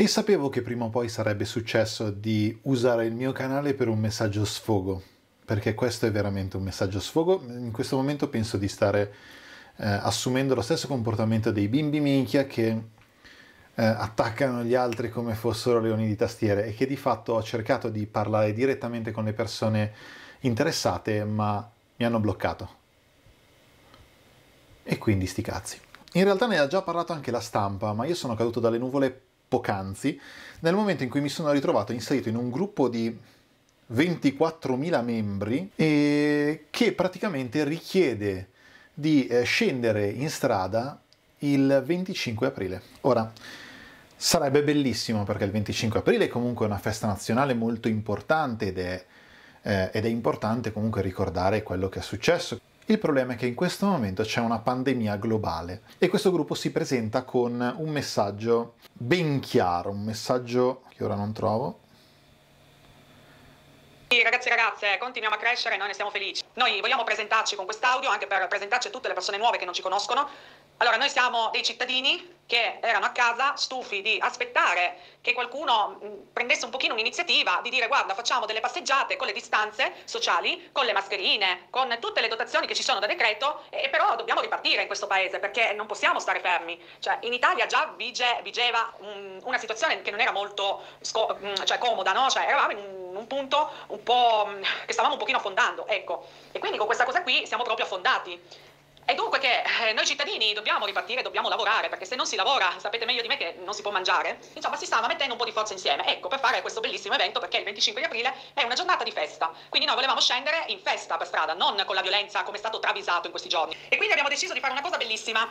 E sapevo che prima o poi sarebbe successo di usare il mio canale per un messaggio sfogo, perché questo è veramente un messaggio sfogo. In questo momento penso di stare eh, assumendo lo stesso comportamento dei bimbi minchia che eh, attaccano gli altri come fossero leoni di tastiere e che di fatto ho cercato di parlare direttamente con le persone interessate, ma mi hanno bloccato. E quindi sti cazzi. In realtà ne ha già parlato anche la stampa, ma io sono caduto dalle nuvole poc'anzi, nel momento in cui mi sono ritrovato inserito in un gruppo di 24.000 membri eh, che praticamente richiede di eh, scendere in strada il 25 aprile. Ora, sarebbe bellissimo perché il 25 aprile è comunque una festa nazionale molto importante ed è, eh, ed è importante comunque ricordare quello che è successo. Il problema è che in questo momento c'è una pandemia globale e questo gruppo si presenta con un messaggio ben chiaro, un messaggio che ora non trovo, Ragazzi e ragazze, continuiamo a crescere e noi ne siamo felici. Noi vogliamo presentarci con quest'audio anche per presentarci a tutte le persone nuove che non ci conoscono. Allora, noi siamo dei cittadini che erano a casa stufi di aspettare che qualcuno mm, prendesse un pochino un'iniziativa di dire guarda facciamo delle passeggiate con le distanze sociali, con le mascherine, con tutte le dotazioni che ci sono da decreto e però dobbiamo ripartire in questo paese perché non possiamo stare fermi. Cioè, in Italia già vige, vigeva mh, mm, una situazione che non era molto sco- mm, cioè, comoda, no? cioè, eravamo in un punto un po' che stavamo un pochino affondando, ecco. E quindi con questa cosa qui siamo proprio affondati. È dunque che eh, noi cittadini dobbiamo ripartire, dobbiamo lavorare, perché se non si lavora, sapete meglio di me che non si può mangiare. Insomma, si stava mettendo un po' di forza insieme, ecco, per fare questo bellissimo evento, perché il 25 di aprile è una giornata di festa. Quindi noi volevamo scendere in festa per strada, non con la violenza come è stato travisato in questi giorni. E quindi abbiamo deciso di fare una cosa bellissima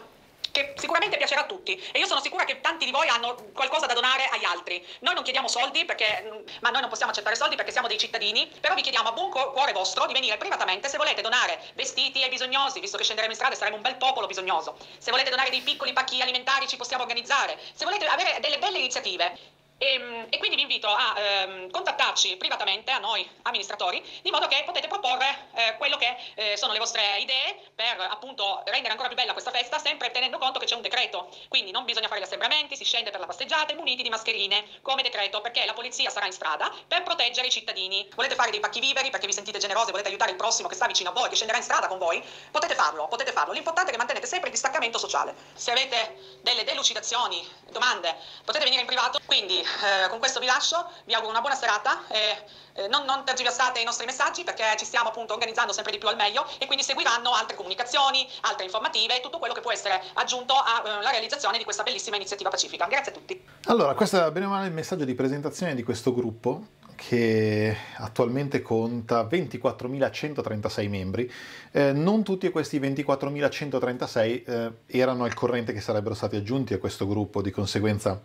che sicuramente piacerà a tutti e io sono sicura che tanti di voi hanno qualcosa da donare agli altri. Noi non chiediamo soldi perché, mm, ma noi non possiamo accettare soldi perché siamo dei cittadini, però vi chiediamo a buon cuore vostro di venire privatamente se volete donare vestiti ai bisognosi, visto che scenderemo in strada e saremo un bel popolo bisognoso. Se volete donare dei piccoli pacchi alimentari ci possiamo organizzare. Se volete avere delle belle iniziative, e, ehm, e, quindi vi invito a eh, contattarci privatamente a noi amministratori di modo che potete proporre eh, quello che eh, sono le vostre idee per appunto rendere ancora più bella questa festa sempre tenendo conto che c'è un decreto quindi non bisogna fare gli assembramenti si scende per la passeggiata muniti di mascherine come decreto perché la polizia sarà in strada per proteggere i cittadini volete fare dei pacchi viveri perché vi sentite generosi e volete aiutare il prossimo che sta vicino a voi che scenderà in strada con voi potete farlo potete farlo l'importante è che mantenete sempre il distaccamento sociale se avete delle delucidazioni domande potete venire in privato quindi eh, con questo vi lascio, vi auguro una buona serata e eh, non, non tergiversate i nostri messaggi perché ci stiamo appunto organizzando sempre di più al meglio e quindi seguiranno altre comunicazioni, altre informative e tutto quello che può essere aggiunto alla eh, realizzazione di questa bellissima iniziativa pacifica. Grazie a tutti. Allora, questo è bene o male il messaggio di presentazione di questo gruppo che attualmente conta 24.136 membri. Eh, non tutti questi 24.136 eh, erano al corrente che sarebbero stati aggiunti a questo gruppo, di conseguenza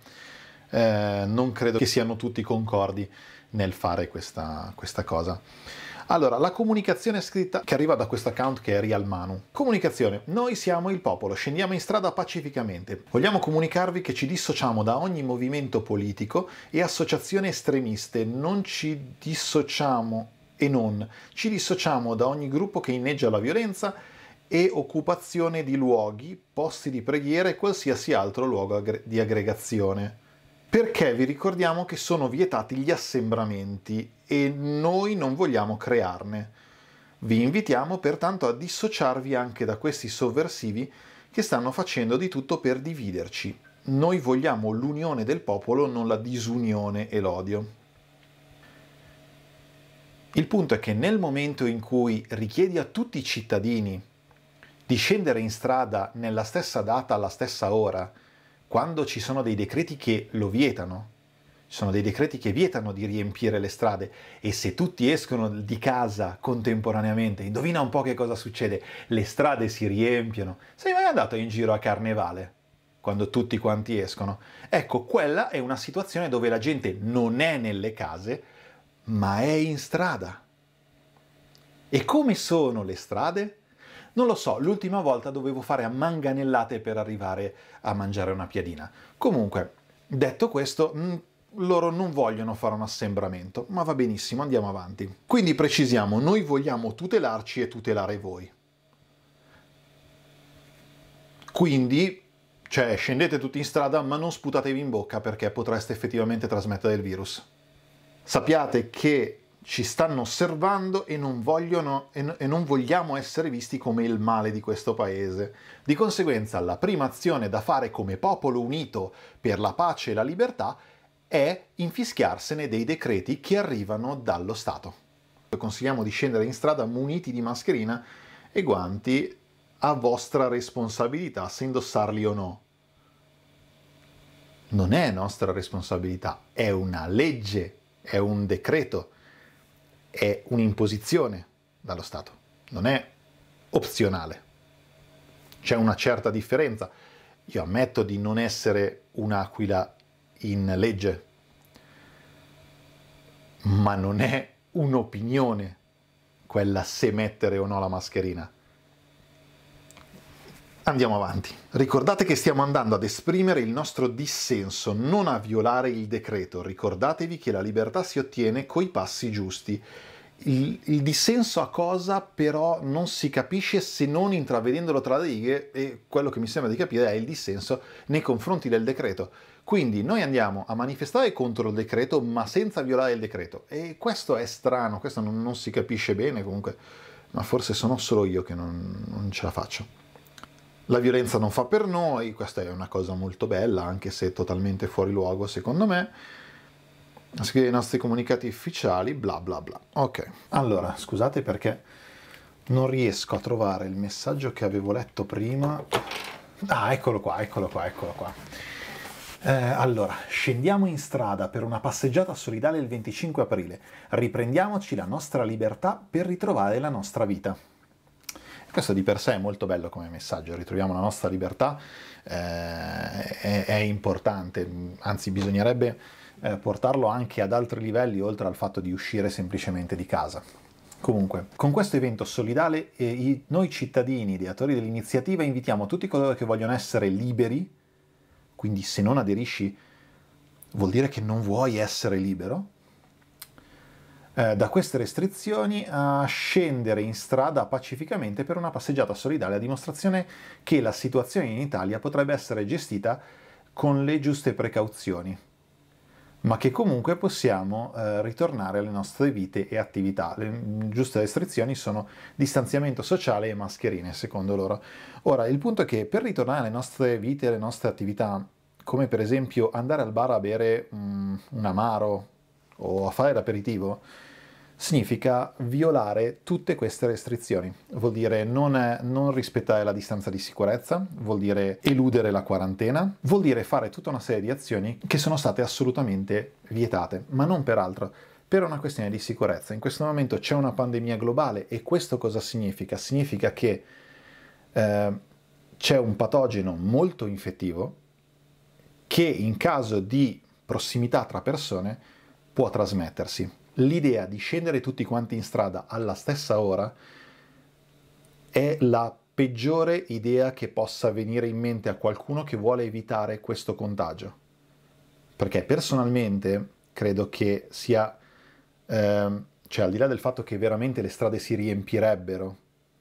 eh, non credo che siano tutti concordi nel fare questa, questa cosa. Allora, la comunicazione scritta che arriva da questo account che è Real Manu. Comunicazione. Noi siamo il popolo, scendiamo in strada pacificamente. Vogliamo comunicarvi che ci dissociamo da ogni movimento politico e associazione estremiste. Non ci dissociamo e non. Ci dissociamo da ogni gruppo che inneggia la violenza e occupazione di luoghi, posti di preghiera e qualsiasi altro luogo di aggregazione perché vi ricordiamo che sono vietati gli assembramenti e noi non vogliamo crearne. Vi invitiamo pertanto a dissociarvi anche da questi sovversivi che stanno facendo di tutto per dividerci. Noi vogliamo l'unione del popolo, non la disunione e l'odio. Il punto è che nel momento in cui richiedi a tutti i cittadini di scendere in strada nella stessa data, alla stessa ora, quando ci sono dei decreti che lo vietano, ci sono dei decreti che vietano di riempire le strade e se tutti escono di casa contemporaneamente, indovina un po' che cosa succede, le strade si riempiono. Sei mai andato in giro a carnevale? quando tutti quanti escono. Ecco, quella è una situazione dove la gente non è nelle case, ma è in strada. E come sono le strade? Non lo so, l'ultima volta dovevo fare a manganellate per arrivare a mangiare una piadina. Comunque, detto questo, mm, loro non vogliono fare un assembramento, ma va benissimo, andiamo avanti. Quindi precisiamo, noi vogliamo tutelarci e tutelare voi. Quindi, cioè, scendete tutti in strada, ma non sputatevi in bocca perché potreste effettivamente trasmettere il virus. Sappiate che ci stanno osservando e non, vogliono, e non vogliamo essere visti come il male di questo paese. Di conseguenza la prima azione da fare come popolo unito per la pace e la libertà è infischiarsene dei decreti che arrivano dallo Stato. Consigliamo di scendere in strada muniti di mascherina e guanti a vostra responsabilità se indossarli o no. Non è nostra responsabilità, è una legge, è un decreto è un'imposizione dallo Stato, non è opzionale. C'è una certa differenza. Io ammetto di non essere un'aquila in legge, ma non è un'opinione quella se mettere o no la mascherina. Andiamo avanti. Ricordate che stiamo andando ad esprimere il nostro dissenso, non a violare il decreto. Ricordatevi che la libertà si ottiene coi passi giusti. Il, il dissenso a cosa però non si capisce se non intravedendolo tra le righe e quello che mi sembra di capire è il dissenso nei confronti del decreto. Quindi noi andiamo a manifestare contro il decreto ma senza violare il decreto e questo è strano, questo non, non si capisce bene comunque, ma forse sono solo io che non, non ce la faccio. La violenza non fa per noi, questa è una cosa molto bella, anche se totalmente fuori luogo secondo me. Scrivere i nostri comunicati ufficiali, bla bla bla. Ok, allora scusate perché non riesco a trovare il messaggio che avevo letto prima. Ah, eccolo qua, eccolo qua, eccolo qua. Eh, allora, scendiamo in strada per una passeggiata solidale il 25 aprile. Riprendiamoci la nostra libertà per ritrovare la nostra vita. Questo di per sé è molto bello come messaggio, ritroviamo la nostra libertà, eh, è, è, importante, anzi bisognerebbe eh, portarlo anche ad altri livelli oltre al fatto di uscire semplicemente di casa. Comunque, con questo evento solidale eh, i, noi cittadini, ideatori dell'iniziativa, invitiamo tutti coloro che vogliono essere liberi, quindi se non aderisci vuol dire che non vuoi essere libero, eh, da queste restrizioni a scendere in strada pacificamente per una passeggiata solidale a dimostrazione che la situazione in Italia potrebbe essere gestita con le giuste precauzioni, ma che comunque possiamo eh, ritornare alle nostre vite e attività. Le giuste restrizioni sono distanziamento sociale e mascherine, secondo loro. Ora, il punto è che per ritornare alle nostre vite e alle nostre attività, come per esempio andare al bar a bere um, un amaro, o a fare l'aperitivo, significa violare tutte queste restrizioni. Vuol dire non, non, rispettare la distanza di sicurezza, vuol dire eludere la quarantena, vuol dire fare tutta una serie di azioni che sono state assolutamente vietate, ma non per altro. Per una questione di sicurezza, in questo momento c'è una pandemia globale e questo cosa significa? Significa che eh, c'è un patogeno molto infettivo che in caso di prossimità tra persone può trasmettersi. L'idea di scendere tutti quanti in strada alla stessa ora è la peggiore idea che possa venire in mente a qualcuno che vuole evitare questo contagio. Perché personalmente credo che sia, ehm, cioè al di là del fatto che veramente le strade si riempirebbero,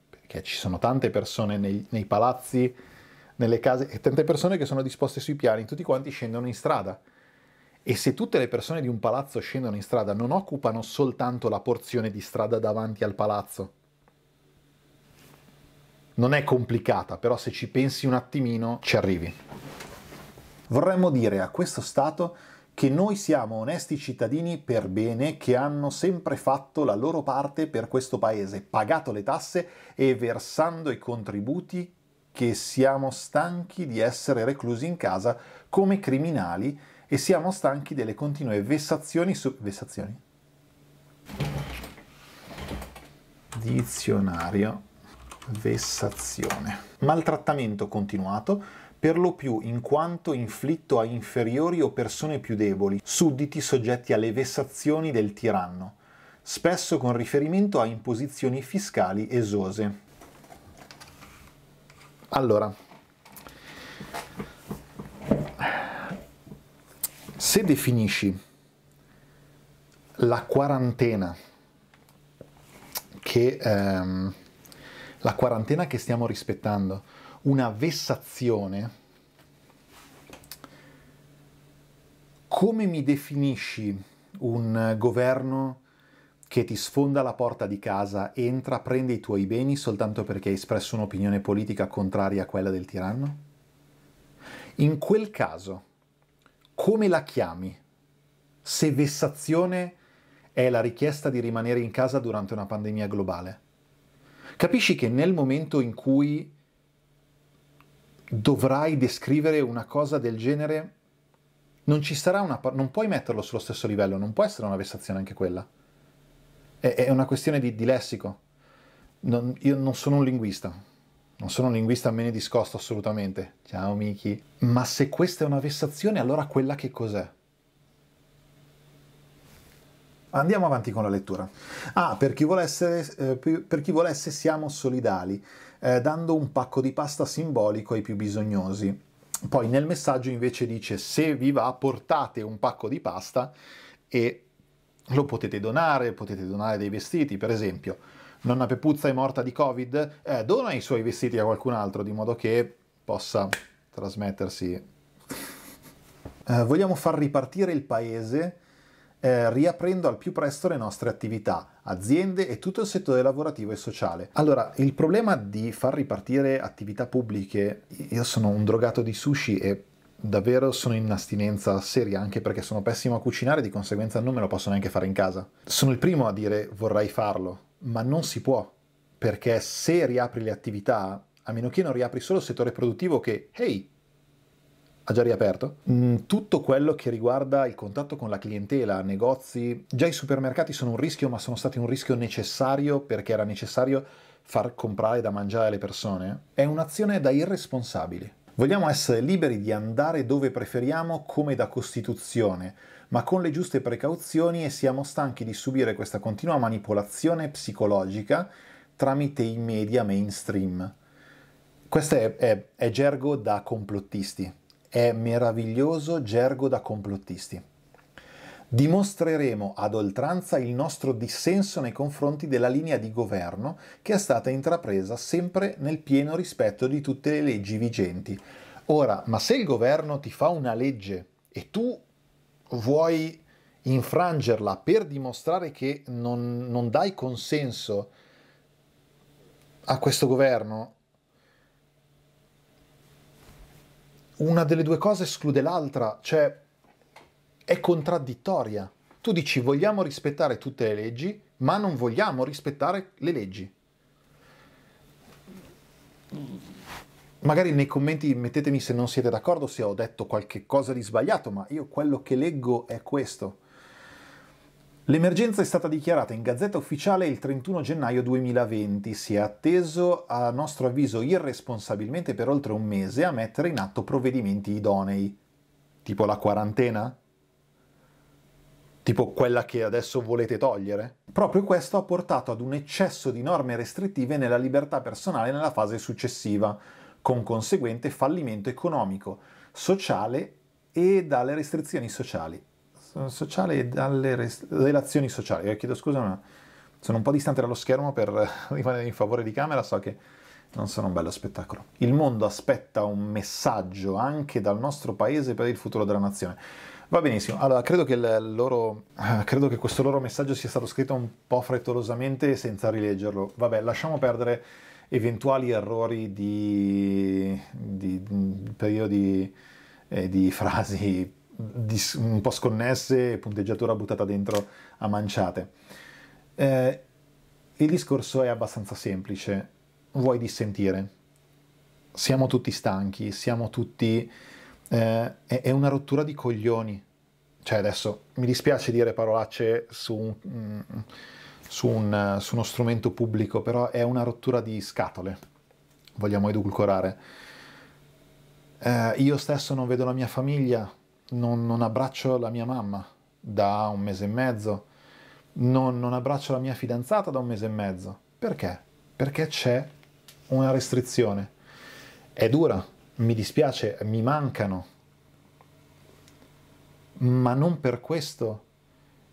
perché ci sono tante persone nei, nei palazzi, nelle case, e tante persone che sono disposte sui piani, tutti quanti scendono in strada e se tutte le persone di un palazzo scendono in strada, non occupano soltanto la porzione di strada davanti al palazzo. Non è complicata, però se ci pensi un attimino ci arrivi. Vorremmo dire a questo Stato che noi siamo onesti cittadini per bene che hanno sempre fatto la loro parte per questo Paese, pagato le tasse e versando i contributi che siamo stanchi di essere reclusi in casa come criminali e siamo stanchi delle continue vessazioni su... vessazioni? Dizionario vessazione. Maltrattamento continuato, per lo più in quanto inflitto a inferiori o persone più deboli, sudditi soggetti alle vessazioni del tiranno, spesso con riferimento a imposizioni fiscali esose. Allora, se definisci la quarantena che, ehm, la quarantena che stiamo rispettando una vessazione, come mi definisci un governo che ti sfonda la porta di casa, entra, prende i tuoi beni soltanto perché hai espresso un'opinione politica contraria a quella del tiranno? In quel caso, come la chiami? Se vessazione è la richiesta di rimanere in casa durante una pandemia globale. Capisci che nel momento in cui dovrai descrivere una cosa del genere, non ci sarà una... non puoi metterlo sullo stesso livello, non può essere una vessazione anche quella. È, è una questione di, di lessico. Non, io non sono un linguista, non sono un linguista, me ne discosto assolutamente. Ciao Miki. Ma se questa è una vessazione, allora quella che cos'è? Andiamo avanti con la lettura. Ah, per chi volesse, eh, per chi volesse siamo solidali, eh, dando un pacco di pasta simbolico ai più bisognosi. Poi nel messaggio invece dice se vi va portate un pacco di pasta e lo potete donare, potete donare dei vestiti per esempio nonna Pepuzza è morta di Covid, eh, dona i suoi vestiti a qualcun altro di modo che possa trasmettersi. Eh, vogliamo far ripartire il paese eh, riaprendo al più presto le nostre attività, aziende e tutto il settore lavorativo e sociale. Allora, il problema di far ripartire attività pubbliche, io sono un drogato di sushi e davvero sono in astinenza seria, anche perché sono pessimo a cucinare, di conseguenza non me lo posso neanche fare in casa. Sono il primo a dire vorrei farlo, ma non si può, perché se riapri le attività, a meno che non riapri solo il settore produttivo che, hey, ha già riaperto, mm, tutto quello che riguarda il contatto con la clientela, negozi, già i supermercati sono un rischio, ma sono stati un rischio necessario perché era necessario far comprare da mangiare alle persone, è un'azione da irresponsabili. Vogliamo essere liberi di andare dove preferiamo come da Costituzione, ma con le giuste precauzioni e siamo stanchi di subire questa continua manipolazione psicologica tramite i media mainstream. Questo è, è, è gergo da complottisti, è meraviglioso gergo da complottisti dimostreremo ad oltranza il nostro dissenso nei confronti della linea di governo che è stata intrapresa sempre nel pieno rispetto di tutte le leggi vigenti. Ora, ma se il governo ti fa una legge e tu vuoi infrangerla per dimostrare che non, non dai consenso a questo governo, una delle due cose esclude l'altra, cioè è contraddittoria. Tu dici vogliamo rispettare tutte le leggi, ma non vogliamo rispettare le leggi. Magari nei commenti mettetemi se non siete d'accordo, se ho detto qualche cosa di sbagliato, ma io quello che leggo è questo. L'emergenza è stata dichiarata in Gazzetta Ufficiale il 31 gennaio 2020. Si è atteso, a nostro avviso irresponsabilmente, per oltre un mese a mettere in atto provvedimenti idonei, tipo la quarantena, tipo quella che adesso volete togliere? Proprio questo ha portato ad un eccesso di norme restrittive nella libertà personale nella fase successiva, con conseguente fallimento economico, sociale e dalle restrizioni sociali. Sociale e dalle rest- relazioni sociali. Io eh, chiedo scusa, ma sono un po' distante dallo schermo per rimanere in favore di camera, so che non sono un bello spettacolo. Il mondo aspetta un messaggio anche dal nostro paese per il futuro della nazione. Va benissimo, allora credo che, loro, eh, credo che, questo loro messaggio sia stato scritto un po' frettolosamente senza rileggerlo. Vabbè, lasciamo perdere eventuali errori di, di, di periodi eh, di frasi di, un po' sconnesse, e punteggiatura buttata dentro a manciate. Eh, il discorso è abbastanza semplice, vuoi dissentire? Siamo tutti stanchi, siamo tutti eh, è, è una rottura di coglioni. Cioè adesso mi dispiace dire parolacce su un... Mm, su, un, su, uno strumento pubblico, però è una rottura di scatole, vogliamo edulcorare. Eh, io stesso non vedo la mia famiglia, non, non, abbraccio la mia mamma da un mese e mezzo, non, non abbraccio la mia fidanzata da un mese e mezzo. Perché? Perché c'è una restrizione. È dura, mi dispiace, mi mancano, ma non per questo.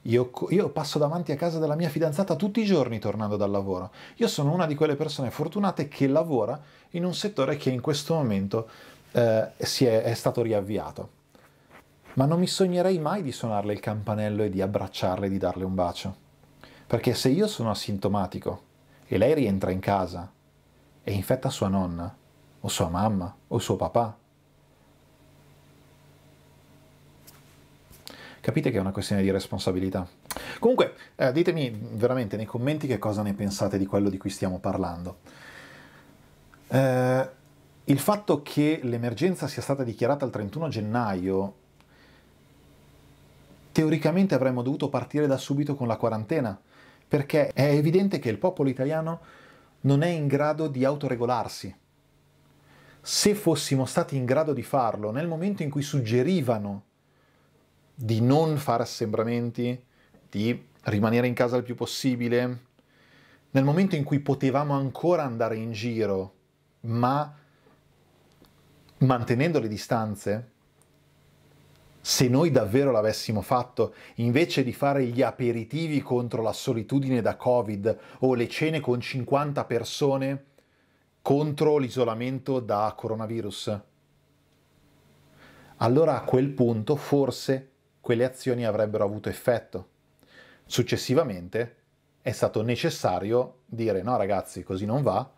Io, io, passo davanti a casa della mia fidanzata tutti i giorni tornando dal lavoro. Io sono una di quelle persone fortunate che lavora in un settore che in questo momento eh, è, è stato riavviato. Ma non mi sognerei mai di suonarle il campanello e di abbracciarle e di darle un bacio. Perché se io sono asintomatico e lei rientra in casa e infetta sua nonna, o sua mamma o suo papà. Capite che è una questione di responsabilità. Comunque, eh, ditemi veramente nei commenti che cosa ne pensate di quello di cui stiamo parlando. Eh, il fatto che l'emergenza sia stata dichiarata il 31 gennaio, teoricamente avremmo dovuto partire da subito con la quarantena, perché è evidente che il popolo italiano non è in grado di autoregolarsi se fossimo stati in grado di farlo nel momento in cui suggerivano di non fare assembramenti, di rimanere in casa il più possibile, nel momento in cui potevamo ancora andare in giro, ma mantenendo le distanze, se noi davvero l'avessimo fatto, invece di fare gli aperitivi contro la solitudine da Covid o le cene con 50 persone, contro l'isolamento da coronavirus, allora a quel punto forse quelle azioni avrebbero avuto effetto. Successivamente è stato necessario dire no ragazzi così non va,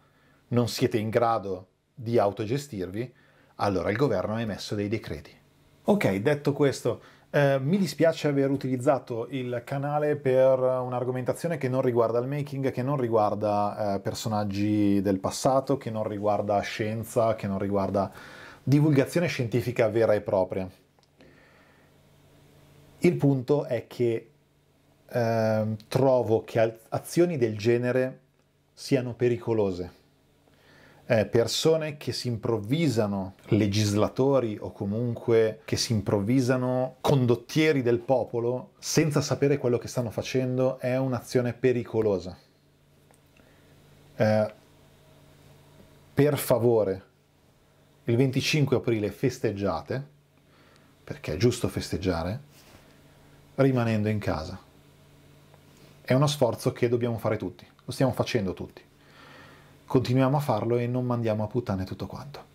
non siete in grado di autogestirvi, allora il governo ha emesso dei decreti. Ok, detto questo, eh, mi dispiace aver utilizzato il canale per un'argomentazione che non riguarda il making, che non riguarda eh, personaggi del passato, che non riguarda scienza, che non riguarda divulgazione scientifica vera e propria. Il punto è che eh, trovo che azioni del genere siano pericolose eh, persone che si improvvisano legislatori o comunque che si improvvisano condottieri del popolo senza sapere quello che stanno facendo è un'azione pericolosa. Eh, per favore, il 25 aprile festeggiate, perché è giusto festeggiare, rimanendo in casa. È uno sforzo che dobbiamo fare tutti, lo stiamo facendo tutti continuiamo a farlo e non mandiamo a puttane tutto quanto.